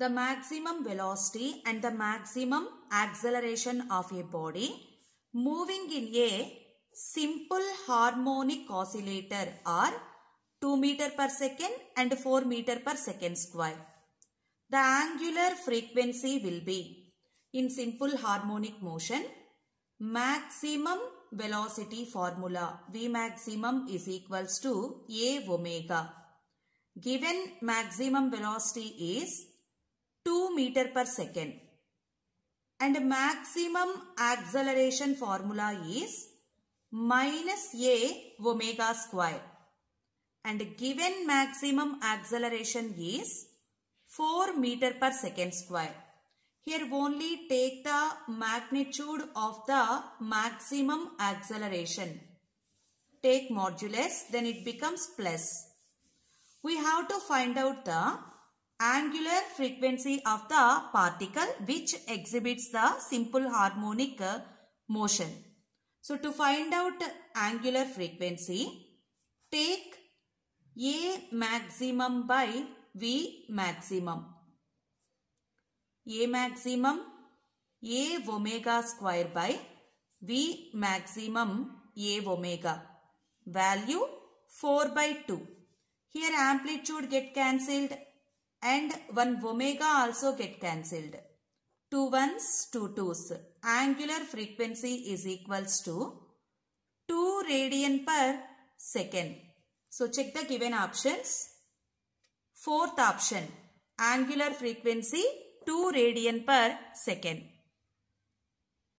the maximum velocity and the maximum acceleration of a body moving in a simple harmonic oscillator are 2 meter per second and 4 meter per second square. The angular frequency will be in simple harmonic motion maximum velocity formula V maximum is equals to A omega. Given maximum velocity is 2 meter per second. And maximum acceleration formula is minus a omega square. And given maximum acceleration is 4 meter per second square. Here only take the magnitude of the maximum acceleration. Take modulus then it becomes plus. We have to find out the angular frequency of the particle which exhibits the simple harmonic uh, motion. So to find out angular frequency, take A maximum by V maximum. A maximum A omega square by V maximum A omega. Value 4 by 2. Here amplitude get cancelled and one omega also get cancelled. 2 ones, 2 twos. Angular frequency is equals to 2 radian per second. So check the given options. Fourth option, angular frequency 2 radian per second.